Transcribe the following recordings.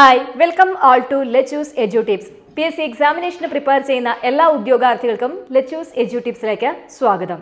hi welcome all to Lechus edu tips P S C എക്സാമിനേഷന് prepare ചെയ്യുന്ന എല്ലാ ഉദ്യോഗാർത്ഥികൾക്കും ലെച്ചൂസ് എജു ടിപ്സിലേക്ക് സ്വാഗതം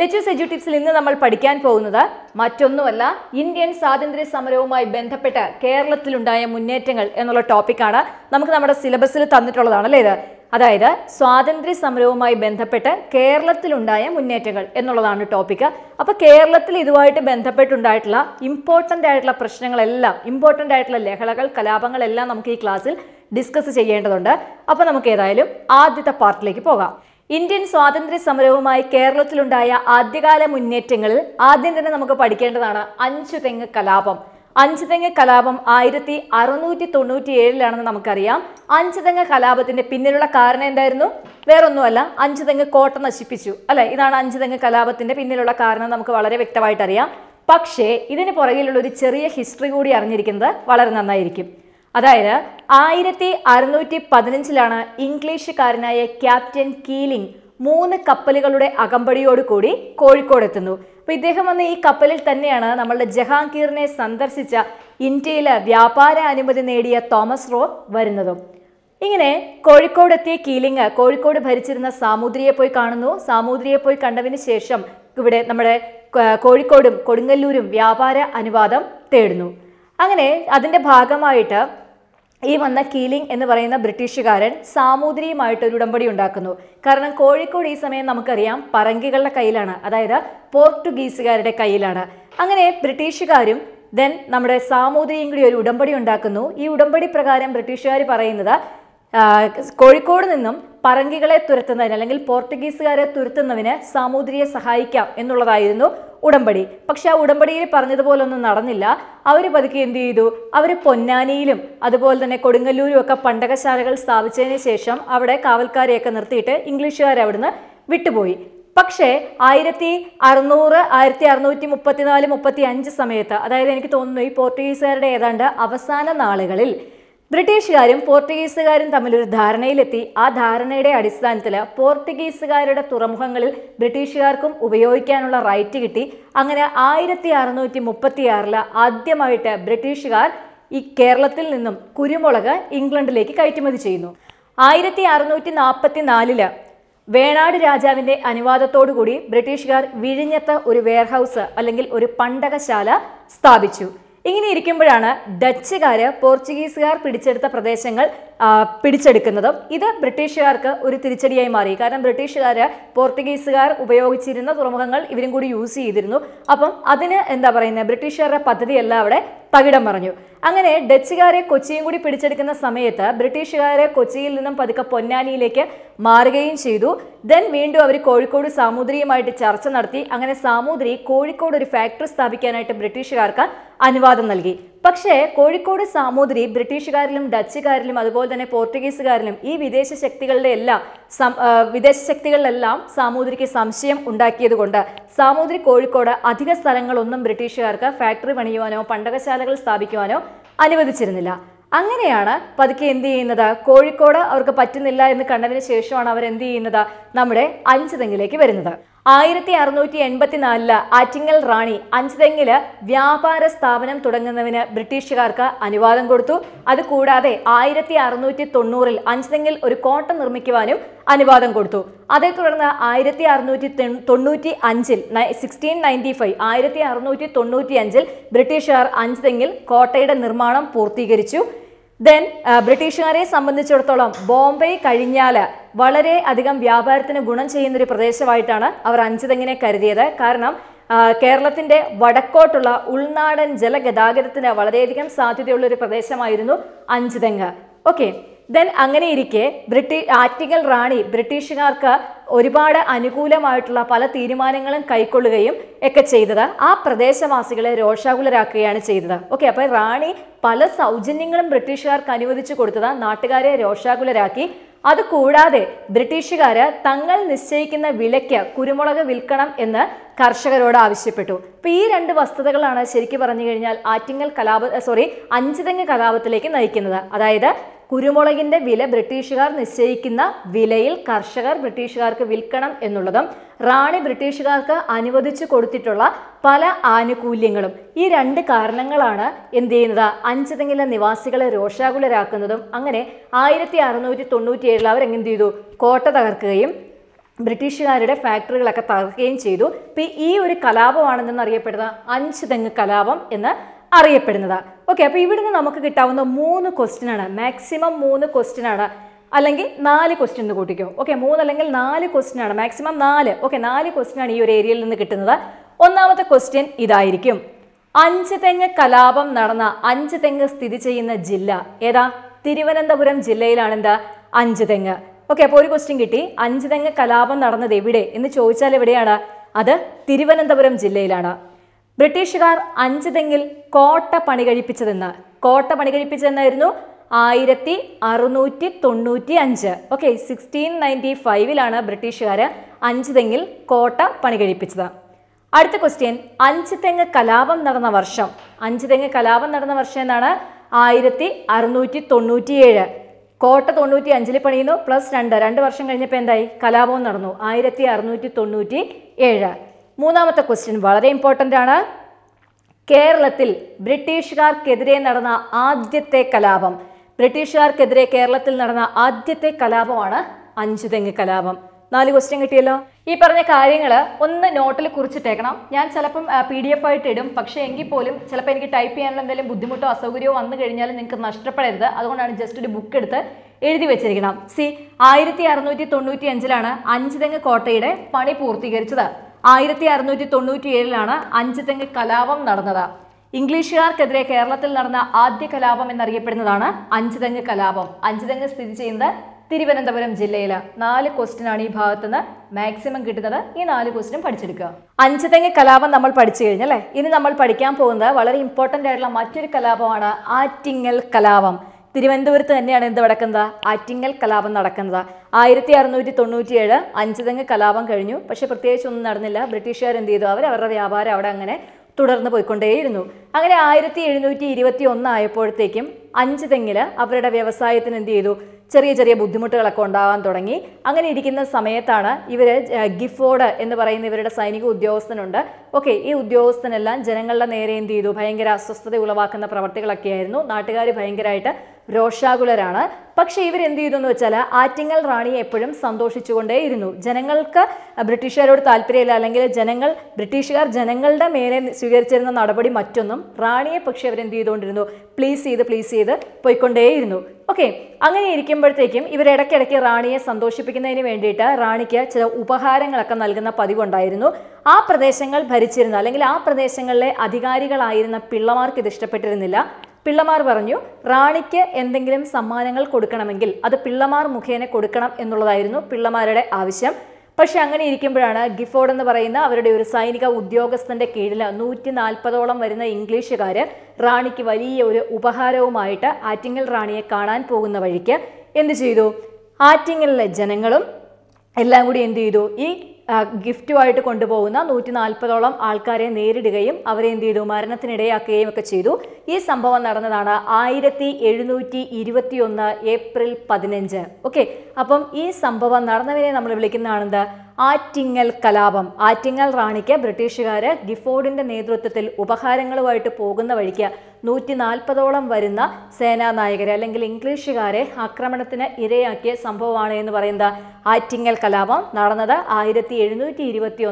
ലെച്ചൂസ് എജു ടിപ്സിൽ ഇന്ന് നമ്മൾ പഠിക്കാൻ പോകുന്നത് മറ്റൊന്നുമല്ല ഇന്ത്യൻ സ്വാതന്ത്ര്യ സമരവുമായി ബന്ധപ്പെട്ട് കേരളത്തിലുണ്ടായ മുന്നേറ്റങ്ങൾ എന്നുള്ള ടോപ്പിക്കാണ് നമുക്ക് നമ്മുടെ സിലബസിൽ തന്നിട്ടുള്ളതാണ് അല്ലേ ഇത് അതായത് സ്വാതന്ത്ര്യ സമരവുമായി ബന്ധപ്പെട്ട് കേരളത്തിലുണ്ടായ മുന്നേറ്റങ്ങൾ എന്നുള്ളതാണ് ടോപ്പിക്ക് അപ്പോൾ കേരളത്തിൽ ഇതുമായിട്ട് ബന്ധപ്പെട്ടുണ്ടായിട്ടുള്ള ഇമ്പോർട്ടൻ്റ് ആയിട്ടുള്ള പ്രശ്നങ്ങളെല്ലാം ഇമ്പോർട്ടൻ്റ് ആയിട്ടുള്ള ലഹളകൾ കലാപങ്ങളെല്ലാം നമുക്ക് ഈ ക്ലാസ്സിൽ ഡിസ്കസ് ചെയ്യേണ്ടതുണ്ട് അപ്പോൾ നമുക്ക് ഏതായാലും ആദ്യത്തെ പാർട്ടിലേക്ക് പോകാം ഇന്ത്യൻ സ്വാതന്ത്ര്യ സമരവുമായി കേരളത്തിലുണ്ടായ ആദ്യകാല മുന്നേറ്റങ്ങളിൽ ആദ്യം തന്നെ നമുക്ക് പഠിക്കേണ്ടതാണ് അഞ്ചു തെങ്ങ് കലാപം അഞ്ചുതെങ്ങ് കലാപം ആയിരത്തി അറുനൂറ്റി തൊണ്ണൂറ്റി ഏഴിലാണെന്ന് നമുക്കറിയാം അഞ്ചുതെങ്ങ് കലാപത്തിന്റെ പിന്നിലുള്ള കാരണം എന്തായിരുന്നു വേറൊന്നുമല്ല അഞ്ചുതെങ്ങ് കോട്ട നശിപ്പിച്ചു അല്ലെ ഇതാണ് അഞ്ചുതെങ്ങ് കലാപത്തിന്റെ പിന്നിലുള്ള കാരണം നമുക്ക് വളരെ വ്യക്തമായിട്ട് അറിയാം പക്ഷേ ഇതിന് പുറകിലുള്ള ഒരു ചെറിയ ഹിസ്റ്ററി കൂടി അറിഞ്ഞിരിക്കുന്നത് വളരെ നന്നായിരിക്കും അതായത് ആയിരത്തി അറുനൂറ്റി പതിനഞ്ചിലാണ് ഇംഗ്ലീഷുകാരനായ ക്യാപ്റ്റൻ കീലിംഗ് മൂന്ന് കപ്പലുകളുടെ അകമ്പടിയോടുകൂടി കോഴിക്കോടെത്തുന്നു അപ്പോൾ ഇദ്ദേഹം വന്ന ഈ കപ്പലിൽ തന്നെയാണ് നമ്മളുടെ ജഹാംഗീറിനെ സന്ദർശിച്ച ഇന്ത്യയിൽ വ്യാപാര അനുമതി നേടിയ തോമസ് റോ വരുന്നതും ഇങ്ങനെ കോഴിക്കോടെത്തിയ കീലിംഗ് കോഴിക്കോട് ഭരിച്ചിരുന്ന സാമൂതിരിയെ പോയി കാണുന്നു സാമൂതിരിയെ പോയി കണ്ടതിന് ശേഷം ഇവിടെ നമ്മുടെ കോഴിക്കോടും കൊടുങ്ങല്ലൂരും വ്യാപാര അനുവാദം തേടുന്നു അങ്ങനെ അതിൻ്റെ ഭാഗമായിട്ട് ഈ വന്ന കീലിംഗ് എന്ന് പറയുന്ന ബ്രിട്ടീഷുകാരൻ സാമൂതിരിയുമായിട്ട് ഒരു ഉടമ്പടി ഉണ്ടാക്കുന്നു കാരണം കോഴിക്കോട് ഈ സമയം നമുക്കറിയാം പറങ്കികളുടെ കയ്യിലാണ് അതായത് പോർട്ടുഗീസുകാരുടെ കയ്യിലാണ് അങ്ങനെ ബ്രിട്ടീഷുകാരും ദെൻ നമ്മുടെ സാമൂതിരിയും കൂടി ഒരു ഉടമ്പടി ഉണ്ടാക്കുന്നു ഈ ഉടമ്പടി പ്രകാരം ബ്രിട്ടീഷുകാർ പറയുന്നത് കോഴിക്കോട് നിന്നും പറങ്കികളെ തുരത്തുന്നതിന് അല്ലെങ്കിൽ പോർട്ടുഗീസുകാരെ തുരത്തുന്നതിന് സാമൂതിരിയെ സഹായിക്കാം എന്നുള്ളതായിരുന്നു ഉടമ്പടി പക്ഷെ ആ ഉടമ്പടിയിൽ പറഞ്ഞതുപോലൊന്നും നടന്നില്ല അവർ പതുക്കെ എന്ത് ചെയ്തു അവർ പൊന്നാനിയിലും അതുപോലെ തന്നെ കൊടുങ്ങല്ലൂരും ഒക്കെ പണ്ടകശാലകൾ സ്ഥാപിച്ചതിന് ശേഷം അവിടെ കാവൽക്കാരെയൊക്കെ നിർത്തിയിട്ട് ഇംഗ്ലീഷുകാർ അവിടുന്ന് വിട്ടുപോയി പക്ഷേ ആയിരത്തി അറുന്നൂറ് ആയിരത്തി അറുന്നൂറ്റി മുപ്പത്തിനാല് മുപ്പത്തി അഞ്ച് സമയത്ത് അതായത് എനിക്ക് തോന്നുന്നു ഈ പോർട്ടുഗീസുകാരുടെ ഏതാണ്ട് അവസാന നാളുകളിൽ ബ്രിട്ടീഷുകാരും പോർട്ടുഗീസുകാരും ഒരു ധാരണയിലെത്തി ആ ധാരണയുടെ അടിസ്ഥാനത്തിൽ പോർട്ടുഗീസുകാരുടെ തുറമുഖങ്ങളിൽ ബ്രിട്ടീഷുകാർക്കും ഉപയോഗിക്കാനുള്ള റൈറ്റ് കിട്ടി അങ്ങനെ ആയിരത്തി അറുന്നൂറ്റി മുപ്പത്തിയാറിൽ ആദ്യമായിട്ട് ബ്രിട്ടീഷുകാർ ഈ കേരളത്തിൽ നിന്നും കുരുമുളക് ഇംഗ്ലണ്ടിലേക്ക് കയറ്റുമതി ചെയ്യുന്നു ആയിരത്തി അറുന്നൂറ്റി നാൽപ്പത്തി നാലില് വേണാട് രാജാവിൻ്റെ കൂടി ബ്രിട്ടീഷുകാർ വിഴിഞ്ഞത്ത് ഒരു വെയർഹൗസ് അല്ലെങ്കിൽ ഒരു പണ്ടകശാല സ്ഥാപിച്ചു ഇങ്ങനെ ഇരിക്കുമ്പോഴാണ് ഡച്ചുകാർ പോർച്ചുഗീസുകാർ പിടിച്ചെടുത്ത പ്രദേശങ്ങൾ പിടിച്ചെടുക്കുന്നതും ഇത് ബ്രിട്ടീഷുകാർക്ക് ഒരു തിരിച്ചടിയായി മാറി കാരണം ബ്രിട്ടീഷുകാർ പോർച്ചുഗീസുകാർ ഉപയോഗിച്ചിരുന്ന തുറമുഖങ്ങൾ ഇവരും കൂടി യൂസ് ചെയ്തിരുന്നു അപ്പം അതിന് എന്താ പറയുന്നത് ബ്രിട്ടീഷുകാരുടെ പദ്ധതിയല്ല അവിടെ തകിടം പറഞ്ഞു അങ്ങനെ ഡച്ചുകാരെ കൊച്ചിയും കൂടി പിടിച്ചെടുക്കുന്ന സമയത്ത് ബ്രിട്ടീഷുകാരെ കൊച്ചിയിൽ നിന്നും പതുക്കെ പൊന്നാനിയിലേക്ക് മാറുകയും ചെയ്തു ദെൻ വീണ്ടും അവർ കോഴിക്കോട് സാമൂതിരിയുമായിട്ട് ചർച്ച നടത്തി അങ്ങനെ സാമൂതിരി കോഴിക്കോട് ഒരു ഫാക്ടറി സ്ഥാപിക്കാനായിട്ട് ബ്രിട്ടീഷുകാർക്ക് അനുവാദം നൽകി പക്ഷേ കോഴിക്കോട് സാമൂതിരി ബ്രിട്ടീഷുകാരിലും ഡച്ചുകാരിലും അതുപോലെ തന്നെ പോർച്ചുഗീസുകാരിലും ഈ വിദേശ ശക്തികളുടെ എല്ലാം വിദേശ ശക്തികളിലെല്ലാം സാമൂതിരിക്ക് സംശയം ഉണ്ടാക്കിയതുകൊണ്ട് സാമൂതിരി കോഴിക്കോട് അധിക സ്ഥലങ്ങളൊന്നും ബ്രിട്ടീഷുകാർക്ക് ഫാക്ടറി പണിയുവാനോ പണ്ടകശാലകൾ സ്ഥാപിക്കുവാനോ അനുവദിച്ചിരുന്നില്ല അങ്ങനെയാണ് പതുക്കെ എന്ത് ചെയ്യുന്നത് കോഴിക്കോട് അവർക്ക് പറ്റുന്നില്ല എന്ന് കണ്ടതിന് ശേഷമാണ് അവർ എന്ത് ചെയ്യുന്നത് നമ്മുടെ തെങ്ങിലേക്ക് വരുന്നത് ആയിരത്തി അറുന്നൂറ്റി എൺപത്തിനാലില് ആറ്റിങ്ങൽ റാണി അഞ്ചുതെങ്ങില് വ്യാപാര സ്ഥാപനം തുടങ്ങുന്നതിന് ബ്രിട്ടീഷുകാർക്ക് അനുവാദം കൊടുത്തു അതുകൂടാതെ ആയിരത്തി അറുന്നൂറ്റി തൊണ്ണൂറിൽ അഞ്ചുതെങ്ങിൽ ഒരു കോട്ട നിർമ്മിക്കുവാനും അനുവാദം കൊടുത്തു അതേ തുടർന്ന് ആയിരത്തി അറുന്നൂറ്റി തൊണ്ണൂറ്റി അഞ്ചിൽ സിക്സ്റ്റീൻ നയൻറ്റി ഫൈവ് ആയിരത്തി അറുന്നൂറ്റി തൊണ്ണൂറ്റി അഞ്ചിൽ ബ്രിട്ടീഷുകാർ അഞ്ചുതെങ്ങിൽ കോട്ടയുടെ നിർമ്മാണം പൂർത്തീകരിച്ചു ദെൻ uh, ബ്രിട്ടീഷുകാരെ സംബന്ധിച്ചിടത്തോളം ബോംബെ കഴിഞ്ഞാൽ വളരെ അധികം വ്യാപാരത്തിന് ഗുണം ചെയ്യുന്ന ഒരു പ്രദേശമായിട്ടാണ് അവർ അഞ്ചുതെങ്ങിനെ കരുതിയത് കാരണം കേരളത്തിന്റെ വടക്കോട്ടുള്ള ഉൾനാടൻ ജലഗതാഗതത്തിന് വളരെയധികം സാധ്യതയുള്ള ഒരു പ്രദേശമായിരുന്നു അഞ്ചുതെങ്ങ് ഓക്കെ ദെൻ അങ്ങനെ ഇരിക്കെ ബ്രിട്ടീഷ് ആറ്റിങ്ങൽ റാണി ബ്രിട്ടീഷുകാർക്ക് ഒരുപാട് അനുകൂലമായിട്ടുള്ള പല തീരുമാനങ്ങളും കൈക്കൊള്ളുകയും ഒക്കെ ചെയ്തത് ആ പ്രദേശവാസികളെ രോഷാകുലരാക്കുകയാണ് ചെയ്തത് ഓക്കെ അപ്പോൾ റാണി പല സൗജന്യങ്ങളും ബ്രിട്ടീഷുകാർക്ക് അനുവദിച്ചു കൊടുത്തത് നാട്ടുകാരെ രോഷാകുലരാക്കി അതുകൂടാതെ ബ്രിട്ടീഷുകാർ തങ്ങൾ നിശ്ചയിക്കുന്ന വിലയ്ക്ക് കുരുമുളക് വിൽക്കണം എന്ന് കർഷകരോട് ആവശ്യപ്പെട്ടു അപ്പോൾ ഈ രണ്ട് വസ്തുതകളാണ് ശരിക്കും പറഞ്ഞു കഴിഞ്ഞാൽ ആറ്റിങ്ങൽ കലാപ സോറി അഞ്ചുതെങ്ങ് കലാപത്തിലേക്ക് നയിക്കുന്നത് അതായത് കുരുമുളകിന്റെ വില ബ്രിട്ടീഷുകാർ നിശ്ചയിക്കുന്ന വിലയിൽ കർഷകർ ബ്രിട്ടീഷുകാർക്ക് വിൽക്കണം എന്നുള്ളതും റാണി ബ്രിട്ടീഷുകാർക്ക് അനുവദിച്ചു കൊടുത്തിട്ടുള്ള പല ആനുകൂല്യങ്ങളും ഈ രണ്ട് കാരണങ്ങളാണ് എന്ത് ചെയ്യുന്നത് അഞ്ചതെങ്കിലെ നിവാസികളെ രോഷാകുലരാക്കുന്നതും അങ്ങനെ ആയിരത്തി അറുന്നൂറ്റി തൊണ്ണൂറ്റി അവരെന്ത് ചെയ്തു കോട്ട തകർക്കുകയും ബ്രിട്ടീഷുകാരുടെ ഫാക്ടറികളൊക്കെ തകർക്കുകയും ചെയ്തു ഇപ്പം ഈ ഒരു കലാപമാണെന്ന് അറിയപ്പെടുന്ന അഞ്ച് തെങ്ങ് കലാപം എന്ന് അറിയപ്പെടുന്നത് ഓക്കെ അപ്പോൾ ഇവിടുന്ന് നമുക്ക് കിട്ടാവുന്ന മൂന്ന് ക്വസ്റ്റ്യൻ ആണ് മാക്സിമം മൂന്ന് ക്വസ്റ്റ്യൻ ആണ് അല്ലെങ്കിൽ നാല് ക്വസ്റ്റ്യൻ എന്ന് കൂട്ടിക്കോ ഓക്കെ മൂന്ന് അല്ലെങ്കിൽ നാല് ക്വസ്റ്റ്യൻ ആണ് മാക്സിമം നാല് ഓക്കെ നാല് ക്വസ്റ്റ്യൻ ആണ് ഈ ഒരു ഏരിയയിൽ നിന്ന് കിട്ടുന്നത് ഒന്നാമത്തെ ക്വസ്റ്റ്യൻ ഇതായിരിക്കും അഞ്ച് തെങ്ങ് കലാപം നടന്ന അഞ്ച് തെങ്ങ് സ്ഥിതി ചെയ്യുന്ന ജില്ല ഏതാ തിരുവനന്തപുരം ജില്ലയിലാണ് അഞ്ച് തെങ്ങ് ഓക്കെ അപ്പോൾ ഒരു ക്വസ്റ്റ്യൻ കിട്ടി തെങ്ങ് കലാപം നടന്നത് എവിടെ എന്ന് ചോദിച്ചാൽ എവിടെയാണ് അത് തിരുവനന്തപുരം ജില്ലയിലാണ് ബ്രിട്ടീഷുകാർ തെങ്ങിൽ കോട്ട പണി കഴിപ്പിച്ചതെന്ന് കോട്ട പണി കഴിപ്പിച്ചതെന്നായിരുന്നു ആയിരത്തി അറുന്നൂറ്റി തൊണ്ണൂറ്റി അഞ്ച് ഓക്കെ സിക്സ്റ്റീൻ നയൻറ്റി ഫൈവിലാണ് ബ്രിട്ടീഷുകാർ അഞ്ച് തെങ്ങിൽ കോട്ട പണി കഴിപ്പിച്ചത് അടുത്ത ക്വസ്റ്റ്യൻ അഞ്ച് തെങ്ങ് കലാപം നടന്ന വർഷം അഞ്ച് തെങ്ങ് കലാപം നടന്ന വർഷം എന്നാണ് ആയിരത്തി അറുന്നൂറ്റി തൊണ്ണൂറ്റിയേഴ് കോട്ട തൊണ്ണൂറ്റി അഞ്ചിൽ പണിയുന്നു പ്ലസ് രണ്ട് രണ്ട് വർഷം കഴിഞ്ഞപ്പോൾ എന്തായി കലാപവും നടന്നു ആയിരത്തി അറുന്നൂറ്റി തൊണ്ണൂറ്റി ഏഴ് മൂന്നാമത്തെ ക്വസ്റ്റ്യൻ വളരെ ഇമ്പോർട്ടൻ്റ് ആണ് കേരളത്തിൽ ബ്രിട്ടീഷുകാർക്കെതിരെ നടന്ന ആദ്യത്തെ കലാപം ബ്രിട്ടീഷുകാർക്കെതിരെ കേരളത്തിൽ നടന്ന ആദ്യത്തെ കലാപമാണ് അഞ്ചുതെങ്ങ് കലാപം നാല് ക്വസ്റ്റ്യൻ കിട്ടിയല്ലോ ഈ പറഞ്ഞ കാര്യങ്ങൾ ഒന്ന് നോട്ടിൽ കുറിച്ചിട്ടേക്കണം ഞാൻ ചിലപ്പം പി ഡി എഫ് ആയിട്ട് ഇടും പക്ഷേ എങ്കിൽ പോലും ചിലപ്പോൾ എനിക്ക് ടൈപ്പ് ചെയ്യാനുള്ള എന്തെങ്കിലും ബുദ്ധിമുട്ടോ അസൗകര്യമോ വന്നു കഴിഞ്ഞാൽ നിങ്ങൾക്ക് നഷ്ടപ്പെടരുത് അതുകൊണ്ടാണ് ജസ്റ്റ് ഒരു ബുക്ക് എടുത്ത് എഴുതി വെച്ചിരിക്കണം സി ആയിരത്തി അറുന്നൂറ്റി തൊണ്ണൂറ്റി അഞ്ചിലാണ് തെങ്ങ് കോട്ടയുടെ പണി പൂർത്തീകരിച്ചത് ആയിരത്തി അറുന്നൂറ്റി തൊണ്ണൂറ്റി ഏഴിലാണ് തെങ്ങ് കലാപം നടന്നത് ഇംഗ്ലീഷുകാർക്കെതിരെ കേരളത്തിൽ നടന്ന ആദ്യ കലാപം എന്നറിയപ്പെടുന്നതാണ് അഞ്ചുതെങ്ങ് കലാപം അഞ്ചുതെങ്ങ് സ്ഥിതി ചെയ്യുന്നത് തിരുവനന്തപുരം ജില്ലയില നാല് ക്വസ്റ്റ്യൻ ആണ് ഈ നിന്ന് മാക്സിമം കിട്ടുന്നത് ഈ നാല് ക്വസ്റ്റ്യൻ പഠിച്ചെടുക്കുക അഞ്ചു തെങ്ങ് കലാപം നമ്മൾ പഠിച്ചു കഴിഞ്ഞല്ലേ ഇനി നമ്മൾ പഠിക്കാൻ പോകുന്നത് വളരെ ഇമ്പോർട്ടൻ്റ് ആയിട്ടുള്ള മറ്റൊരു കലാപമാണ് ആറ്റിങ്ങൽ കലാപം തിരുവനന്തപുരത്ത് തന്നെയാണ് എന്ത് നടക്കുന്നത് ആറ്റിങ്ങൽ കലാപം നടക്കുന്നത് ആയിരത്തി അറുന്നൂറ്റി തൊണ്ണൂറ്റി ഏഴ് അഞ്ചുതെങ്ങ് കലാപം കഴിഞ്ഞു പക്ഷേ പ്രത്യേകിച്ച് ഒന്നും നടന്നില്ല ബ്രിട്ടീഷുകാർ എന്ത് ചെയ്തു അവർ അവരുടെ വ്യാപാരം അവിടെ അങ്ങനെ തുടർന്ന് പോയിക്കൊണ്ടേയിരുന്നു അങ്ങനെ ആയിരത്തി എഴുന്നൂറ്റി ഇരുപത്തി ആയപ്പോഴത്തേക്കും അഞ്ച് തെങ്ങിൽ അവരുടെ വ്യവസായത്തിന് എന്ത് ചെയ്തു ചെറിയ ചെറിയ ബുദ്ധിമുട്ടുകളൊക്കെ ഉണ്ടാകാൻ തുടങ്ങി അങ്ങനെ ഇരിക്കുന്ന സമയത്താണ് ഇവർ ഗിഫോർഡ് എന്ന് പറയുന്ന ഇവരുടെ സൈനിക ഉദ്യോഗസ്ഥനുണ്ട് ഓക്കെ ഈ ഉദ്യോഗസ്ഥനെല്ലാം ജനങ്ങളുടെ നേരെ എന്ത് ചെയ്തു ഭയങ്കര അസ്വസ്ഥത ഉളവാക്കുന്ന പ്രവർത്തികളൊക്കെ ആയിരുന്നു നാട്ടുകാർ ഭയങ്കരമായിട്ട് രോഷാകുലരാണ് പക്ഷേ ഇവരെന്ത് ചെയ്തു എന്ന് വെച്ചാൽ ആറ്റിങ്ങൽ റാണി എപ്പോഴും സന്തോഷിച്ചുകൊണ്ടേയിരുന്നു ജനങ്ങൾക്ക് ബ്രിട്ടീഷുകാരോട് താല്പര്യമില്ല അല്ലെങ്കിൽ ജനങ്ങൾ ബ്രിട്ടീഷുകാർ ജനങ്ങളുടെ മേലെ സ്വീകരിച്ചിരുന്ന നടപടി മറ്റൊന്നും റാണിയെ പക്ഷേ അവരെന്ത് ചെയ്തുകൊണ്ടിരുന്നു പ്ലീസ് ചെയ്ത് പ്ലീസ് ചെയ്ത് പോയിക്കൊണ്ടേയിരുന്നു ഓക്കെ അങ്ങനെ ഇരിക്കുമ്പോഴത്തേക്കും ഇവർ റാണിയെ സന്തോഷിപ്പിക്കുന്നതിന് വേണ്ടിയിട്ട് റാണിക്ക് ചില ഉപഹാരങ്ങളൊക്കെ നൽകുന്ന പതിവുണ്ടായിരുന്നു ആ പ്രദേശങ്ങൾ ഭരിച്ചിരുന്ന അല്ലെങ്കിൽ ആ പ്രദേശങ്ങളിലെ അധികാരികളായിരുന്ന പിള്ളമാർക്ക് ഇത് ഇഷ്ടപ്പെട്ടിരുന്നില്ല പിള്ളമാർ പറഞ്ഞു റാണിക്ക് എന്തെങ്കിലും സമ്മാനങ്ങൾ കൊടുക്കണമെങ്കിൽ അത് പിള്ളമാർ മുഖേന കൊടുക്കണം എന്നുള്ളതായിരുന്നു പിള്ളമാരുടെ ആവശ്യം പക്ഷെ അങ്ങനെ ഇരിക്കുമ്പോഴാണ് ഗിഫോർഡ് എന്ന് പറയുന്ന അവരുടെ ഒരു സൈനിക ഉദ്യോഗസ്ഥന്റെ കീഴിൽ നൂറ്റി നാൽപ്പതോളം വരുന്ന ഇംഗ്ലീഷുകാർ റാണിക്ക് വലിയ ഒരു ഉപഹാരവുമായിട്ട് ആറ്റിങ്ങൽ റാണിയെ കാണാൻ പോകുന്ന വഴിക്ക് എന്ത് ചെയ്തു ആറ്റിങ്ങലിലെ ജനങ്ങളും എല്ലാം കൂടി എന്ത് ചെയ്തു ഈ ഗിഫ്റ്റുമായിട്ട് കൊണ്ടുപോകുന്ന നൂറ്റി നാൽപ്പതോളം ആൾക്കാരെ നേരിടുകയും അവരെ എന്ത് ചെയ്തു മരണത്തിനിടയാക്കുകയും ഒക്കെ ചെയ്തു ഈ സംഭവം നടന്നതാണ് ആയിരത്തി എഴുന്നൂറ്റി ഒന്ന് ഏപ്രിൽ പതിനഞ്ച് ഓക്കെ അപ്പം ഈ സംഭവം നടന്നവരെ നമ്മൾ വിളിക്കുന്നതാണെന്ത് ആറ്റിങ്ങൽ കലാപം ആറ്റിങ്ങൽ റാണിക്ക് ബ്രിട്ടീഷുകാർ ഗിഫോർഡിൻ്റെ നേതൃത്വത്തിൽ ഉപഹാരങ്ങളുമായിട്ട് പോകുന്ന വഴിക്ക് നൂറ്റി നാൽപ്പതോളം വരുന്ന സേനാനായകരെ അല്ലെങ്കിൽ ഇംഗ്ലീഷുകാരെ ആക്രമണത്തിന് ഇരയാക്കിയ സംഭവമാണ് എന്ന് പറയുന്നത് ആറ്റിങ്ങൽ കലാപം നടന്നത് ആയിരത്തി എഴുന്നൂറ്റി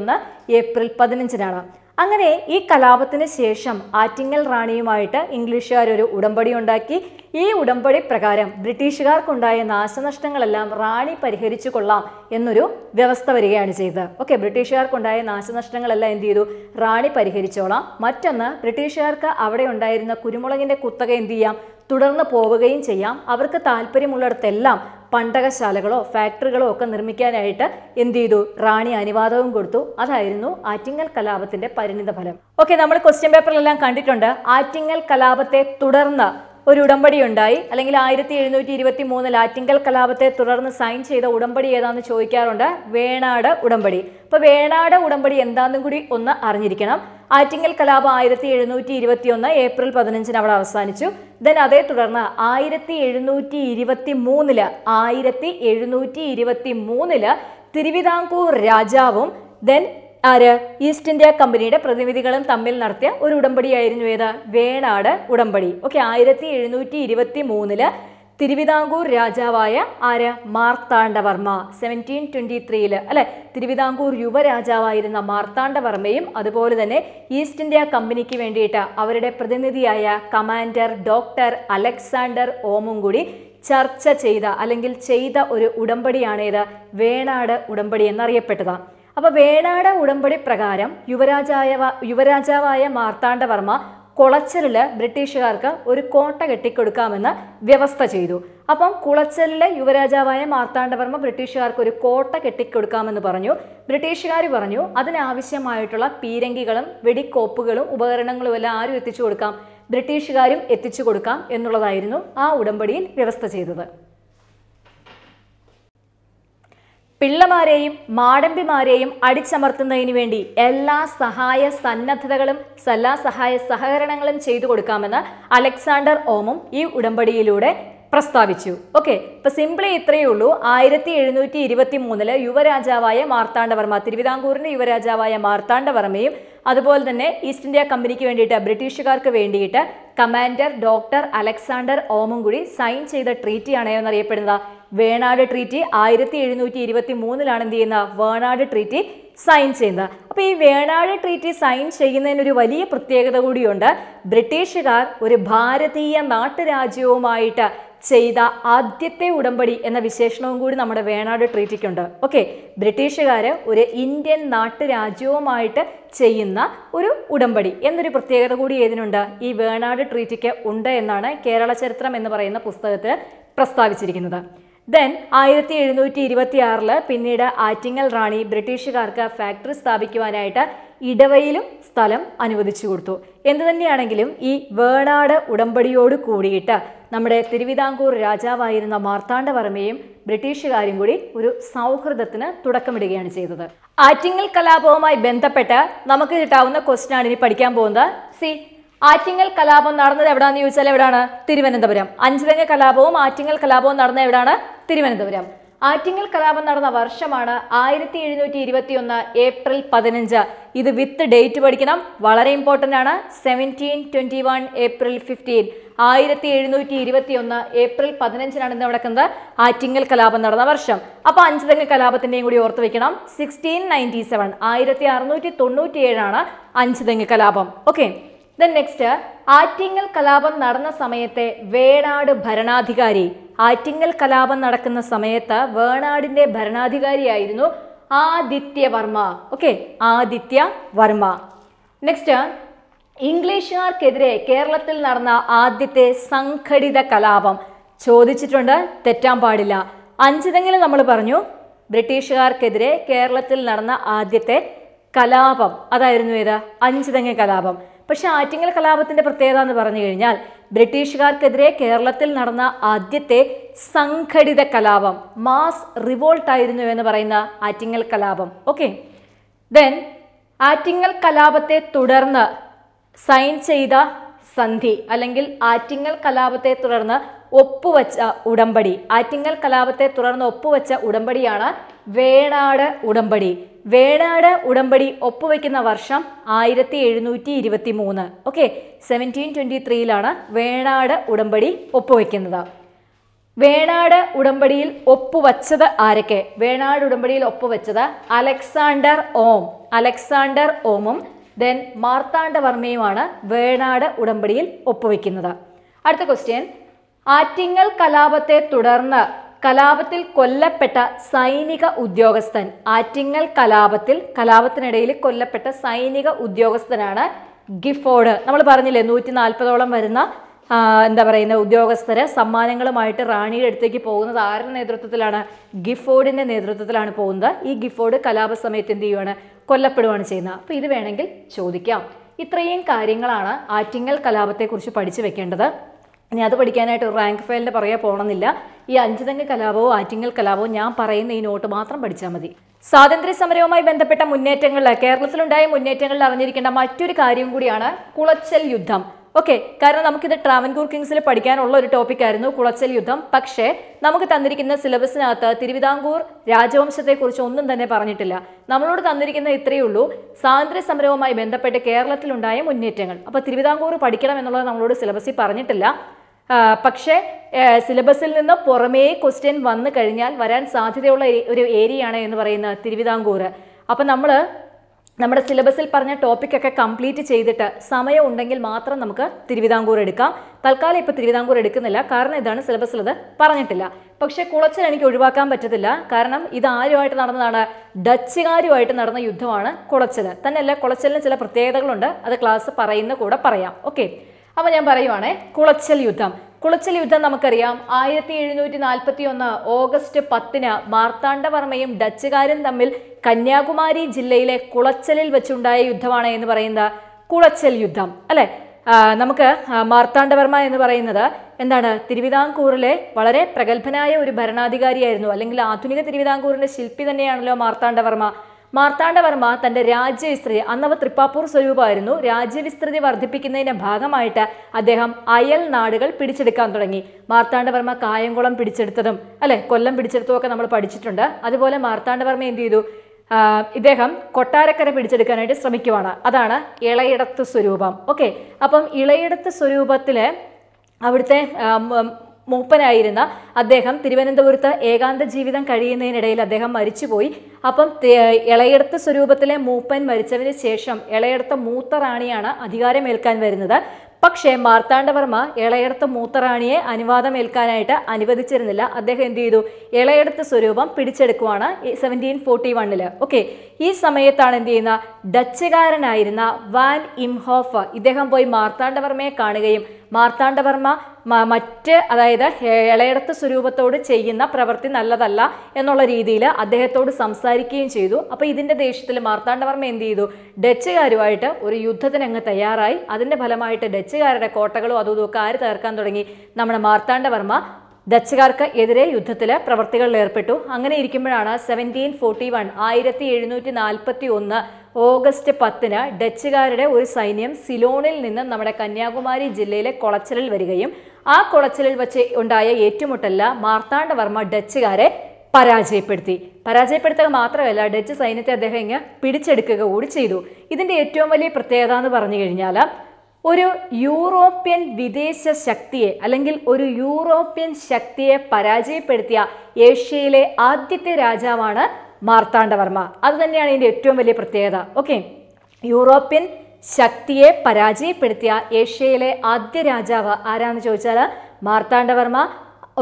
ഏപ്രിൽ പതിനഞ്ചിനാണ് അങ്ങനെ ഈ കലാപത്തിന് ശേഷം ആറ്റിങ്ങൽ റാണിയുമായിട്ട് ഇംഗ്ലീഷുകാർ ഒരു ഉടമ്പടി ഉണ്ടാക്കി ഈ ഉടമ്പടി പ്രകാരം ബ്രിട്ടീഷുകാർക്കുണ്ടായ നാശനഷ്ടങ്ങളെല്ലാം റാണി പരിഹരിച്ചു കൊള്ളാം എന്നൊരു വ്യവസ്ഥ വരികയാണ് ചെയ്തത് ഓക്കെ ബ്രിട്ടീഷുകാർക്കുണ്ടായ നാശനഷ്ടങ്ങളെല്ലാം എന്ത് ചെയ്തു റാണി പരിഹരിച്ചോളാം മറ്റൊന്ന് ബ്രിട്ടീഷുകാർക്ക് അവിടെ ഉണ്ടായിരുന്ന കുരുമുളകിൻ്റെ കുത്തക എന്ത് ചെയ്യാം തുടർന്ന് പോവുകയും ചെയ്യാം അവർക്ക് താല്പര്യമുള്ളിടത്തെല്ലാം പണ്ടകശാലകളോ ഫാക്ടറികളോ ഒക്കെ നിർമ്മിക്കാനായിട്ട് എന്ത് ചെയ്തു റാണി അനുവാദവും കൊടുത്തു അതായിരുന്നു ആറ്റിങ്ങൽ കലാപത്തിന്റെ പരിണിത ഫലം ഓക്കെ നമ്മൾ ക്വസ്റ്റ്യൻ പേപ്പറിലെല്ലാം കണ്ടിട്ടുണ്ട് ആറ്റിങ്ങൽ കലാപത്തെ തുടർന്ന് ഒരു ഉടമ്പടിയുണ്ടായി അല്ലെങ്കിൽ ആയിരത്തി എഴുന്നൂറ്റി ഇരുപത്തി മൂന്ന് ലാറ്റിങ്കൽ കലാപത്തെ തുടർന്ന് സൈൻ ചെയ്ത ഉടമ്പടി ഏതാണെന്ന് ചോദിക്കാറുണ്ട് വേണാട് ഉടമ്പടി അപ്പോൾ വേണാട് ഉടമ്പടി എന്താണെന്നും കൂടി ഒന്ന് അറിഞ്ഞിരിക്കണം ആറ്റിങ്കൽ കലാപം ആയിരത്തി എഴുന്നൂറ്റി ഇരുപത്തി ഒന്ന് ഏപ്രിൽ പതിനഞ്ചിന് അവിടെ അവസാനിച്ചു ദെൻ അതേ തുടർന്ന് ആയിരത്തി എഴുന്നൂറ്റി ഇരുപത്തി മൂന്നില് ആയിരത്തി എഴുന്നൂറ്റി ഇരുപത്തി മൂന്നില് തിരുവിതാംകൂർ രാജാവും ദെൻ ആര് ഈസ്റ്റ് ഇന്ത്യ കമ്പനിയുടെ പ്രതിനിധികളും തമ്മിൽ നടത്തിയ ഒരു ഉടമ്പടിയായിരുന്നു ഏത് വേണാട് ഉടമ്പടി ഓക്കെ ആയിരത്തി എഴുന്നൂറ്റി ഇരുപത്തി മൂന്നില് തിരുവിതാംകൂർ രാജാവായ ആര് മാർത്താണ്ഡവർമ്മ സെവൻറ്റീൻ ട്വൻറ്റി ത്രീയിൽ അല്ലെ തിരുവിതാംകൂർ യുവരാജാവായിരുന്ന മാർത്താണ്ഡവർമ്മയും അതുപോലെ തന്നെ ഈസ്റ്റ് ഇന്ത്യ കമ്പനിക്ക് വേണ്ടിയിട്ട് അവരുടെ പ്രതിനിധിയായ കമാൻഡർ ഡോക്ടർ അലക്സാണ്ടർ ഓമും കൂടി ചർച്ച ചെയ്ത അല്ലെങ്കിൽ ചെയ്ത ഒരു ഉടമ്പടിയാണേത് വേണാട് ഉടമ്പടി എന്നറിയപ്പെട്ടതാണ് അപ്പോൾ വേണാട ഉടമ്പടി പ്രകാരം യുവരാജായ യുവരാജാവായ മാർത്താണ്ഡവർമ്മ കുളച്ചലിൽ ബ്രിട്ടീഷുകാർക്ക് ഒരു കോട്ട കെട്ടിക്കൊടുക്കാമെന്ന് വ്യവസ്ഥ ചെയ്തു അപ്പം കുളച്ചലിലെ യുവരാജാവായ മാർത്താണ്ഡവർമ്മ ബ്രിട്ടീഷുകാർക്ക് ഒരു കോട്ട കെട്ടിക്കൊടുക്കാമെന്ന് പറഞ്ഞു ബ്രിട്ടീഷുകാർ പറഞ്ഞു അതിനാവശ്യമായിട്ടുള്ള പീരങ്കികളും വെടിക്കോപ്പുകളും ഉപകരണങ്ങളും എല്ലാം ആരും എത്തിച്ചു കൊടുക്കാം ബ്രിട്ടീഷുകാരും എത്തിച്ചു കൊടുക്കാം എന്നുള്ളതായിരുന്നു ആ ഉടമ്പടിയിൽ വ്യവസ്ഥ ചെയ്തത് പിള്ളമാരെയും മാടമ്പിമാരെയും അടിച്ചമർത്തുന്നതിന് വേണ്ടി എല്ലാ സഹായ സന്നദ്ധതകളും എല്ലാ സഹായ സഹകരണങ്ങളും ചെയ്തു കൊടുക്കാമെന്ന് അലക്സാണ്ടർ ഓമും ഈ ഉടമ്പടിയിലൂടെ പ്രസ്താവിച്ചു ഓക്കെ ഇപ്പൊ സിംപിളി ഇത്രയേ ഉള്ളൂ ആയിരത്തി എഴുന്നൂറ്റി ഇരുപത്തി മൂന്നില് യുവരാജാവായ മാർത്താണ്ഡവർമ്മ തിരുവിതാംകൂറിന്റെ യുവരാജാവായ മാർത്താണ്ഡവർമ്മയും അതുപോലെ തന്നെ ഈസ്റ്റ് ഇന്ത്യ കമ്പനിക്ക് വേണ്ടിയിട്ട് ബ്രിട്ടീഷുകാർക്ക് വേണ്ടിയിട്ട് കമാൻഡർ ഡോക്ടർ അലക്സാണ്ടർ ഓമും സൈൻ ചെയ്ത ട്രീറ്റിയാണ് എന്നറിയപ്പെടുന്നത് വേണാട് ട്രീറ്റി ആയിരത്തി എഴുന്നൂറ്റി ഇരുപത്തി മൂന്നിലാണ് എന്ത് ചെയ്യുന്ന വേണാട് ട്രീറ്റി സൈൻ ചെയ്യുന്നത് അപ്പോൾ ഈ വേണാട് ട്രീറ്റി സൈൻ ചെയ്യുന്നതിനൊരു വലിയ പ്രത്യേകത കൂടിയുണ്ട് ബ്രിട്ടീഷുകാർ ഒരു ഭാരതീയ നാട്ടുരാജ്യവുമായിട്ട് ചെയ്ത ആദ്യത്തെ ഉടമ്പടി എന്ന വിശേഷണവും കൂടി നമ്മുടെ വേണാട് ട്രീറ്റിക്കുണ്ട് ഓക്കെ ബ്രിട്ടീഷുകാർ ഒരു ഇന്ത്യൻ നാട്ടുരാജ്യവുമായിട്ട് ചെയ്യുന്ന ഒരു ഉടമ്പടി എന്നൊരു പ്രത്യേകത കൂടി ഏതിനുണ്ട് ഈ വേണാട് ട്രീറ്റിക്ക് ഉണ്ട് എന്നാണ് കേരള ചരിത്രം എന്ന് പറയുന്ന പുസ്തകത്തിൽ പ്രസ്താവിച്ചിരിക്കുന്നത് ദെൻ ആയിരത്തി എഴുന്നൂറ്റി ഇരുപത്തിയാറിൽ പിന്നീട് ആറ്റിങ്ങൽ റാണി ബ്രിട്ടീഷുകാർക്ക് ഫാക്ടറി സ്ഥാപിക്കുവാനായിട്ട് ഇടവയിലും സ്ഥലം അനുവദിച്ചു കൊടുത്തു എന്തുതന്നെയാണെങ്കിലും തന്നെയാണെങ്കിലും ഈ വേണാട് ഉടമ്പടിയോട് കൂടിയിട്ട് നമ്മുടെ തിരുവിതാംകൂർ രാജാവായിരുന്ന മാർത്താണ്ഡവർമ്മയും ബ്രിട്ടീഷുകാരും കൂടി ഒരു സൗഹൃദത്തിന് തുടക്കമിടുകയാണ് ചെയ്തത് ആറ്റിങ്ങൽ കലാപവുമായി ബന്ധപ്പെട്ട് നമുക്ക് കിട്ടാവുന്ന ക്വസ്റ്റിനാണ് ആണ് ഇനി പഠിക്കാൻ പോകുന്നത് സി ആറ്റിങ്ങൽ കലാപം നടന്നത് എവിടാന്ന് ചോദിച്ചാൽ എവിടാണ് തിരുവനന്തപുരം അഞ്ചരങ്ങ കലാപവും ആറ്റിങ്ങൽ കലാപവും നടന്നത് എവിടാണ് തിരുവനന്തപുരം ആറ്റിങ്ങൽ കലാപം നടന്ന വർഷമാണ് ആയിരത്തി എഴുന്നൂറ്റി ഇരുപത്തി ഒന്ന് ഏപ്രിൽ പതിനഞ്ച് ഇത് വിത്ത് ഡേറ്റ് പഠിക്കണം വളരെ ഇമ്പോർട്ടൻ്റ് ആണ് seventeen twenty one April fifteen ആയിരത്തി എഴുന്നൂറ്റി ഇരുപത്തി ഒന്ന് ഏപ്രിൽ പതിനഞ്ചിനാണ് ഇന്ന് നടക്കുന്നത് ആറ്റിങ്ങൽ കലാപം നടന്ന വർഷം അപ്പോൾ അഞ്ചുതെങ്ങ് കലാപത്തിൻ്റെയും കൂടി ഓർത്ത് വെക്കണം സിക്സ്റ്റീൻ നയൻറ്റി സെവൻ ആയിരത്തി അറുന്നൂറ്റി തൊണ്ണൂറ്റി ഏഴാണ് അഞ്ചുതെങ്ങ് കലാപം ഓക്കെ ദെൻ നെക്സ്റ്റ് ആറ്റിങ്ങൽ കലാപം നടന്ന സമയത്തെ വേണാട് ഭരണാധികാരി ആറ്റിങ്ങൽ കലാപം നടക്കുന്ന സമയത്ത് വേണാടിന്റെ ഭരണാധികാരിയായിരുന്നു ആദിത്യവർമ്മ ഓക്കെ ആദിത്യ വർമ്മ നെക്സ്റ്റ് ഇംഗ്ലീഷുകാർക്കെതിരെ കേരളത്തിൽ നടന്ന ആദ്യത്തെ സംഘടിത കലാപം ചോദിച്ചിട്ടുണ്ട് തെറ്റാൻ പാടില്ല അഞ്ചിതെങ്കിലും നമ്മൾ പറഞ്ഞു ബ്രിട്ടീഷുകാർക്കെതിരെ കേരളത്തിൽ നടന്ന ആദ്യത്തെ കലാപം അതായിരുന്നു ഏത് അഞ്ചിതങ്ങ കലാപം പക്ഷെ ആറ്റിങ്ങൽ കലാപത്തിന്റെ പ്രത്യേകത എന്ന് പറഞ്ഞു കഴിഞ്ഞാൽ ബ്രിട്ടീഷുകാർക്കെതിരെ കേരളത്തിൽ നടന്ന ആദ്യത്തെ സംഘടിത കലാപം മാസ് റിവോൾട്ട് ആയിരുന്നു എന്ന് പറയുന്ന ആറ്റിങ്ങൽ കലാപം ഓക്കെ ദെൻ ആറ്റിങ്ങൽ കലാപത്തെ തുടർന്ന് സൈൻ ചെയ്ത സന്ധി അല്ലെങ്കിൽ ആറ്റിങ്ങൽ കലാപത്തെ തുടർന്ന് ഒപ്പുവച്ച ഉടമ്പടി ആറ്റിങ്ങൽ കലാപത്തെ തുടർന്ന് ഒപ്പുവച്ച ഉടമ്പടിയാണ് വേണാട് ഉടമ്പടി വേണാട് ഉടമ്പടി ഒപ്പുവെക്കുന്ന വർഷം ആയിരത്തി എഴുന്നൂറ്റി ഇരുപത്തി മൂന്ന് ഓക്കെ സെവൻറ്റീൻ ട്വൻറ്റി ത്രീയിലാണ് വേണാട് ഉടമ്പടി ഒപ്പുവെക്കുന്നത് വേണാട് ഉടമ്പടിയിൽ ഒപ്പുവച്ചത് ആരൊക്കെ വേണാട് ഉടമ്പടിയിൽ ഒപ്പുവെച്ചത് അലക്സാണ്ടർ ഓം അലക്സാണ്ടർ ഓമും ദെൻ മാർത്താണ്ഡവർമ്മയുമാണ് വേണാട് ഉടമ്പടിയിൽ ഒപ്പുവെക്കുന്നത് അടുത്ത ക്വസ്റ്റ്യൻ ആറ്റിങ്ങൽ കലാപത്തെ തുടർന്ന് കലാപത്തിൽ കൊല്ലപ്പെട്ട സൈനിക ഉദ്യോഗസ്ഥൻ ആറ്റിങ്ങൽ കലാപത്തിൽ കലാപത്തിനിടയിൽ കൊല്ലപ്പെട്ട സൈനിക ഉദ്യോഗസ്ഥനാണ് ഗിഫോർഡ് നമ്മൾ പറഞ്ഞില്ലേ നൂറ്റി നാൽപ്പതോളം വരുന്ന എന്താ പറയുന്ന ഉദ്യോഗസ്ഥര് സമ്മാനങ്ങളുമായിട്ട് റാണിയുടെ അടുത്തേക്ക് പോകുന്നത് ആരുടെ നേതൃത്വത്തിലാണ് ഗിഫോർഡിന്റെ നേതൃത്വത്തിലാണ് പോകുന്നത് ഈ ഗിഫോർഡ് കലാപ സമയത്ത് എന്ത് ചെയ്യുവാണ് കൊല്ലപ്പെടുവാണ് ചെയ്യുന്നത് അപ്പോൾ ഇത് വേണമെങ്കിൽ ചോദിക്കാം ഇത്രയും കാര്യങ്ങളാണ് ആറ്റിങ്ങൽ കലാപത്തെക്കുറിച്ച് പഠിച്ചു വെക്കേണ്ടത് ഇനി അത് പഠിക്കാനായിട്ട് റാങ്ക് ഫയലിൻ്റെ പുറകെ പോകണമെന്നില്ല ഈ അഞ്ചുതങ്ങ് കലാപവും ആറ്റിങ്ങൽ കലാപവും ഞാൻ പറയുന്ന ഈ നോട്ട് മാത്രം പഠിച്ചാൽ മതി സ്വാതന്ത്ര്യ സമരവുമായി ബന്ധപ്പെട്ട മുന്നേറ്റങ്ങൾ കേരളത്തിലുണ്ടായ മുന്നേറ്റങ്ങളിൽ അറിഞ്ഞിരിക്കേണ്ട മറ്റൊരു കാര്യം കൂടിയാണ് കുളച്ചൽ യുദ്ധം ഓക്കെ കാരണം നമുക്കിത് ട്രാവൻകൂർ കിങ്സിൽ പഠിക്കാനുള്ള ഒരു ടോപ്പിക്കായിരുന്നു കുളച്ചൽ യുദ്ധം പക്ഷേ നമുക്ക് തന്നിരിക്കുന്ന സിലബസിനകത്ത് തിരുവിതാംകൂർ രാജവംശത്തെക്കുറിച്ച് ഒന്നും തന്നെ പറഞ്ഞിട്ടില്ല നമ്മളോട് തന്നിരിക്കുന്ന ഇത്രയേ ഉള്ളൂ സ്വാതന്ത്ര്യ സമരവുമായി ബന്ധപ്പെട്ട് കേരളത്തിലുണ്ടായ മുന്നേറ്റങ്ങൾ അപ്പോൾ തിരുവിതാംകൂർ പഠിക്കണം എന്നുള്ളത് നമ്മളോട് സിലബസിൽ പറഞ്ഞിട്ടില്ല പക്ഷേ സിലബസിൽ നിന്ന് പുറമേ ക്വസ്റ്റ്യൻ വന്നു കഴിഞ്ഞാൽ വരാൻ സാധ്യതയുള്ള ഒരു ഏരിയയാണ് എന്ന് പറയുന്നത് തിരുവിതാംകൂർ അപ്പം നമ്മൾ നമ്മുടെ സിലബസിൽ പറഞ്ഞ ടോപ്പിക്കൊക്കെ കംപ്ലീറ്റ് ചെയ്തിട്ട് സമയം ഉണ്ടെങ്കിൽ മാത്രം നമുക്ക് തിരുവിതാംകൂർ എടുക്കാം തൽക്കാലം ഇപ്പോൾ തിരുവിതാംകൂർ എടുക്കുന്നില്ല കാരണം ഇതാണ് സിലബസിൽ അത് പറഞ്ഞിട്ടില്ല പക്ഷേ കുളച്ചൽ എനിക്ക് ഒഴിവാക്കാൻ പറ്റത്തില്ല കാരണം ഇത് ആരുമായിട്ട് നടന്നതാണ് ഡച്ചുകാരുമായിട്ട് നടന്ന യുദ്ധമാണ് കുളച്ചൽ തന്നെയല്ല കുളച്ചലിന് ചില പ്രത്യേകതകളുണ്ട് അത് ക്ലാസ് പറയുന്ന കൂടെ പറയാം ഓക്കെ അപ്പൊ ഞാൻ പറയുവാണേ കുളച്ചൽ യുദ്ധം കുളച്ചൽ യുദ്ധം നമുക്കറിയാം ആയിരത്തി എഴുന്നൂറ്റി നാൽപ്പത്തി ഒന്ന് ഓഗസ്റ്റ് പത്തിന് മാർത്താണ്ഡവർമ്മയും ഡച്ചുകാരും തമ്മിൽ കന്യാകുമാരി ജില്ലയിലെ കുളച്ചലിൽ വെച്ചുണ്ടായ യുദ്ധമാണ് എന്ന് പറയുന്നത് കുളച്ചൽ യുദ്ധം അല്ലേ നമുക്ക് മാർത്താണ്ഡവർമ്മ എന്ന് പറയുന്നത് എന്താണ് തിരുവിതാംകൂറിലെ വളരെ പ്രഗത്ഭനായ ഒരു ഭരണാധികാരിയായിരുന്നു അല്ലെങ്കിൽ ആധുനിക തിരുവിതാംകൂറിന്റെ ശില്പി തന്നെയാണല്ലോ മാർത്താണ്ഡവർമ്മ മാർത്താണ്ഡവർമ്മ തന്റെ രാജ്യവിസ്തൃതി അന്നവ തൃപ്പാപ്പൂർ സ്വരൂപമായിരുന്നു രാജ്യവിസ്തൃതി വർദ്ധിപ്പിക്കുന്നതിന്റെ ഭാഗമായിട്ട് അദ്ദേഹം അയൽ നാടുകൾ പിടിച്ചെടുക്കാൻ തുടങ്ങി മാർത്താണ്ഡവർമ്മ കായംകുളം പിടിച്ചെടുത്തതും അല്ലെ കൊല്ലം പിടിച്ചെടുത്തതും നമ്മൾ പഠിച്ചിട്ടുണ്ട് അതുപോലെ മാർത്താണ്ഡവർമ്മ എന്ത് ചെയ്തു ഇദ്ദേഹം കൊട്ടാരക്കര പിടിച്ചെടുക്കാനായിട്ട് ശ്രമിക്കുവാണ് അതാണ് ഇളയിടത്ത് സ്വരൂപം ഓക്കെ അപ്പം ഇളയിടത്ത് സ്വരൂപത്തിൽ അവിടുത്തെ മൂപ്പനായിരുന്ന അദ്ദേഹം തിരുവനന്തപുരത്ത് ഏകാന്ത ജീവിതം കഴിയുന്നതിനിടയിൽ അദ്ദേഹം മരിച്ചുപോയി അപ്പം ഇളയെടുത്ത സ്വരൂപത്തിലെ മൂപ്പൻ മരിച്ചതിന് ശേഷം ഇളയെടുത്ത മൂത്ത റാണിയാണ് അധികാരമേൽക്കാൻ വരുന്നത് പക്ഷേ മാർത്താണ്ഡവർമ്മ ഇളയെടുത്ത മൂത്തറാണിയെ അനുവാദം ഏൽക്കാനായിട്ട് അനുവദിച്ചിരുന്നില്ല അദ്ദേഹം എന്ത് ചെയ്തു ഇളയെടുത്ത സ്വരൂപം പിടിച്ചെടുക്കുവാണ് സെവൻറ്റീൻ ഫോർട്ടി വണ്ണിൽ ഓക്കെ ഈ സമയത്താണ് എന്ത് ചെയ്യുന്ന ഡച്ചുകാരനായിരുന്ന വാൻ ഇംഹോഫ് ഇദ്ദേഹം പോയി മാർത്താണ്ഡവർമ്മയെ കാണുകയും മാർത്താണ്ഡവർമ്മ മറ്റ് അതായത് ഇളയടത്ത് സ്വരൂപത്തോട് ചെയ്യുന്ന പ്രവൃത്തി നല്ലതല്ല എന്നുള്ള രീതിയിൽ അദ്ദേഹത്തോട് സംസാരിക്കുകയും ചെയ്തു അപ്പോൾ ഇതിൻ്റെ ദേഷ്യത്തിൽ മാർത്താണ്ഡവർമ്മ എന്ത് ചെയ്തു ഡച്ചുകാരുമായിട്ട് ഒരു യുദ്ധത്തിന് അങ്ങ് തയ്യാറായി അതിൻ്റെ ഫലമായിട്ട് ഡച്ചുകാരുടെ കോട്ടകളും അതും ഇതൊക്കെ ആര് തകർക്കാൻ തുടങ്ങി നമ്മുടെ മാർത്താണ്ഡവർമ്മ ഡച്ചുകാർക്ക് എതിരെ യുദ്ധത്തിൽ പ്രവർത്തികളിൽ ഏർപ്പെട്ടു അങ്ങനെ ഇരിക്കുമ്പോഴാണ് സെവൻറ്റീൻ ഫോർട്ടി വൺ ആയിരത്തി എഴുന്നൂറ്റി നാൽപ്പത്തി ഒന്ന് ഓഗസ്റ്റ് പത്തിന് ഡച്ചുകാരുടെ ഒരു സൈന്യം സിലോണിൽ നിന്ന് നമ്മുടെ കന്യാകുമാരി ജില്ലയിലെ കൊളച്ചലിൽ വരികയും ആ കൊളച്ചലിൽ വച്ച് ഉണ്ടായ ഏറ്റുമുട്ടലില് മാർത്താണ്ഡവർമ്മ ഡച്ചുകാരെ പരാജയപ്പെടുത്തി പരാജയപ്പെടുത്തുക മാത്രമല്ല ഡച്ച് സൈന്യത്തെ അദ്ദേഹം ഇങ്ങ് പിടിച്ചെടുക്കുക കൂടി ചെയ്തു ഇതിൻ്റെ ഏറ്റവും വലിയ പ്രത്യേകത എന്ന് പറഞ്ഞു കഴിഞ്ഞാൽ ഒരു യൂറോപ്യൻ വിദേശ ശക്തിയെ അല്ലെങ്കിൽ ഒരു യൂറോപ്യൻ ശക്തിയെ പരാജയപ്പെടുത്തിയ ഏഷ്യയിലെ ആദ്യത്തെ രാജാവാണ് മാർത്താണ്ഡവർമ്മ അത് തന്നെയാണ് ഇതിൻ്റെ ഏറ്റവും വലിയ പ്രത്യേകത ഓക്കെ യൂറോപ്യൻ ശക്തിയെ പരാജയപ്പെടുത്തിയ ഏഷ്യയിലെ ആദ്യ രാജാവ് ആരാന്ന് ചോദിച്ചാൽ മാർത്താണ്ഡവർമ്മ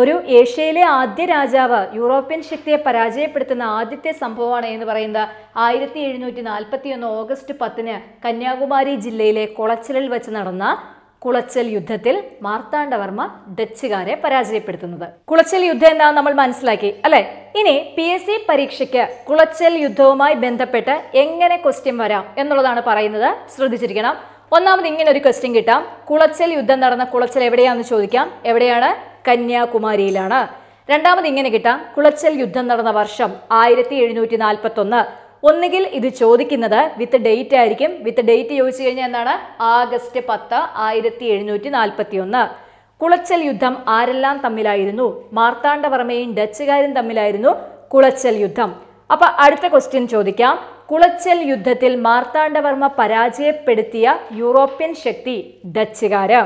ഒരു ഏഷ്യയിലെ ആദ്യ രാജാവ് യൂറോപ്യൻ ശക്തിയെ പരാജയപ്പെടുത്തുന്ന ആദ്യത്തെ സംഭവമാണ് എന്ന് പറയുന്നത് ആയിരത്തി എഴുന്നൂറ്റി നാൽപ്പത്തി ഒന്ന് ഓഗസ്റ്റ് പത്തിന് കന്യാകുമാരി ജില്ലയിലെ കുളച്ചിലിൽ വെച്ച് നടന്ന കുളച്ചൽ യുദ്ധത്തിൽ മാർത്താണ്ഡവർമ്മ ഡച്ചുകാരെ പരാജയപ്പെടുത്തുന്നത് കുളച്ചൽ യുദ്ധം എന്താണെന്ന് നമ്മൾ മനസ്സിലാക്കി അല്ലെ ഇനി പി എസ് സി പരീക്ഷയ്ക്ക് കുളച്ചൽ യുദ്ധവുമായി ബന്ധപ്പെട്ട് എങ്ങനെ ക്വസ്റ്റ്യൻ വരാം എന്നുള്ളതാണ് പറയുന്നത് ശ്രദ്ധിച്ചിരിക്കണം ഒന്നാമത് ഇങ്ങനെ ഒരു ക്വസ്റ്റ്യൻ കിട്ടാം കുളച്ചൽ യുദ്ധം നടന്ന കുളച്ചൽ എവിടെയാണെന്ന് ചോദിക്കാം എവിടെയാണ് കന്യാകുമാരിയിലാണ് രണ്ടാമത് ഇങ്ങനെ കിട്ടാം കുളച്ചൽ യുദ്ധം നടന്ന വർഷം ആയിരത്തി എഴുന്നൂറ്റി നാൽപ്പത്തി ഒന്ന് ഒന്നുകിൽ ഇത് ചോദിക്കുന്നത് വിത്ത് ഡേറ്റ് ആയിരിക്കും വിത്ത് ഡേറ്റ് ചോദിച്ചു കഴിഞ്ഞാൽ എന്താണ് ആഗസ്റ്റ് പത്ത് ആയിരത്തി എഴുന്നൂറ്റി നാൽപ്പത്തി ഒന്ന് കുളച്ചൽ യുദ്ധം ആരെല്ലാം തമ്മിലായിരുന്നു മാർത്താണ്ഡവർമ്മയും ഡച്ചുകാരും തമ്മിലായിരുന്നു കുളച്ചൽ യുദ്ധം അപ്പൊ അടുത്ത ക്വസ്റ്റ്യൻ ചോദിക്കാം കുളച്ചൽ യുദ്ധത്തിൽ മാർത്താണ്ഡവർമ്മ പരാജയപ്പെടുത്തിയ യൂറോപ്യൻ ശക്തി ഡച്ചുകാര്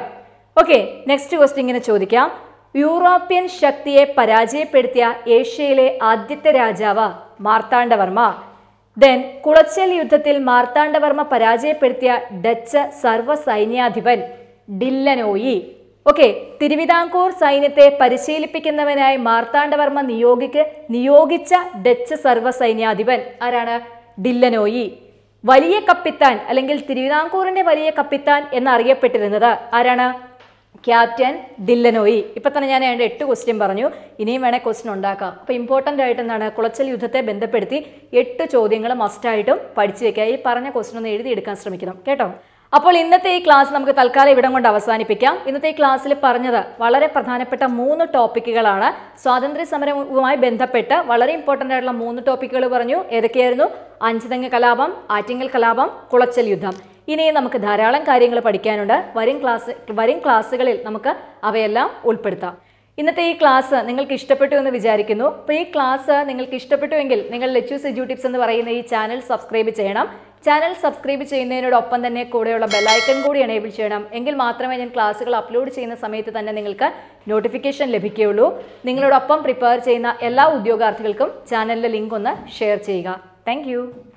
ഓക്കെ നെക്സ്റ്റ് ക്വസ്റ്റ്യൻ ഇങ്ങനെ ചോദിക്കാം യൂറോപ്യൻ ശക്തിയെ പരാജയപ്പെടുത്തിയ ഏഷ്യയിലെ ആദ്യത്തെ രാജാവ് മാർത്താണ്ഡവർമ്മ ദെൻ കുളച്ചൽ യുദ്ധത്തിൽ മാർത്താണ്ഡവർമ്മ പരാജയപ്പെടുത്തിയ ഡച്ച് സർവ്വസൈന്യാധിപൻ ഡില്ലനോയി ഓക്കെ തിരുവിതാംകൂർ സൈന്യത്തെ പരിശീലിപ്പിക്കുന്നവനായി മാർത്താണ്ഡവർമ്മ നിയോഗിക്ക് നിയോഗിച്ച ഡച്ച് സർവ്വസൈന്യാധിപൻ ആരാണ് ഡില്ലനോയി വലിയ കപ്പിത്താൻ അല്ലെങ്കിൽ തിരുവിതാംകൂറിന്റെ വലിയ കപ്പിത്താൻ എന്നറിയപ്പെട്ടിരുന്നത് ആരാണ് ക്യാപ്റ്റൻ ദില്ലനോയി ഇപ്പൊ തന്നെ ഞാൻ അതിന്റെ എട്ട് ക്വസ്റ്റ്യൻ പറഞ്ഞു ഇനിയും വേണേൽ ക്വസ്റ്റ്യൻ ഉണ്ടാക്കാം അപ്പോൾ ഇമ്പോർട്ടന്റ് ആയിട്ട് എന്താണ് കുളച്ചൽ യുദ്ധത്തെ ബന്ധപ്പെടുത്തി എട്ട് ചോദ്യങ്ങൾ മസ്റ്റായിട്ടും പഠിച്ചു വെക്കുക ഈ പറഞ്ഞ ക്വസ്റ്റ്യൻ ഒന്ന് എഴുതി എടുക്കാൻ ശ്രമിക്കണം കേട്ടോ അപ്പോൾ ഇന്നത്തെ ഈ ക്ലാസ് നമുക്ക് തൽക്കാലം ഇവിടം കൊണ്ട് അവസാനിപ്പിക്കാം ഇന്നത്തെ ഈ ക്ലാസ്സിൽ പറഞ്ഞത് വളരെ പ്രധാനപ്പെട്ട മൂന്ന് ടോപ്പിക്കുകളാണ് സ്വാതന്ത്ര്യ സമരവുമായി ബന്ധപ്പെട്ട് വളരെ ഇമ്പോർട്ടൻ്റ് ആയിട്ടുള്ള മൂന്ന് ടോപ്പിക്കുകൾ പറഞ്ഞു ഏതൊക്കെയായിരുന്നു അഞ്ചുതെങ്ങ് കലാപം ആറ്റിങ്ങൽ കലാപം കുളച്ചൽ യുദ്ധം ഇനിയും നമുക്ക് ധാരാളം കാര്യങ്ങൾ പഠിക്കാനുണ്ട് വരും ക്ലാസ് വരും ക്ലാസ്സുകളിൽ നമുക്ക് അവയെല്ലാം ഉൾപ്പെടുത്താം ഇന്നത്തെ ഈ ക്ലാസ് നിങ്ങൾക്ക് ഇഷ്ടപ്പെട്ടു എന്ന് വിചാരിക്കുന്നു അപ്പോൾ ഈ ക്ലാസ് നിങ്ങൾക്ക് ഇഷ്ടപ്പെട്ടുവെങ്കിൽ നിങ്ങൾ ലെച്ചൂസ് എജു ടിപ്സ് എന്ന് പറയുന്ന ഈ ചാനൽ സബ്സ്ക്രൈബ് ചെയ്യണം ചാനൽ സബ്സ്ക്രൈബ് ചെയ്യുന്നതിനോടൊപ്പം തന്നെ കൂടെയുള്ള ബെല്ലൈക്കൺ കൂടി എനേബിൾ ചെയ്യണം എങ്കിൽ മാത്രമേ ഞാൻ ക്ലാസ്സുകൾ അപ്ലോഡ് ചെയ്യുന്ന സമയത്ത് തന്നെ നിങ്ങൾക്ക് നോട്ടിഫിക്കേഷൻ ലഭിക്കുകയുള്ളൂ നിങ്ങളോടൊപ്പം പ്രിപ്പയർ ചെയ്യുന്ന എല്ലാ ഉദ്യോഗാർത്ഥികൾക്കും ചാനലിലെ ലിങ്ക് ഒന്ന് ഷെയർ ചെയ്യുക താങ്ക്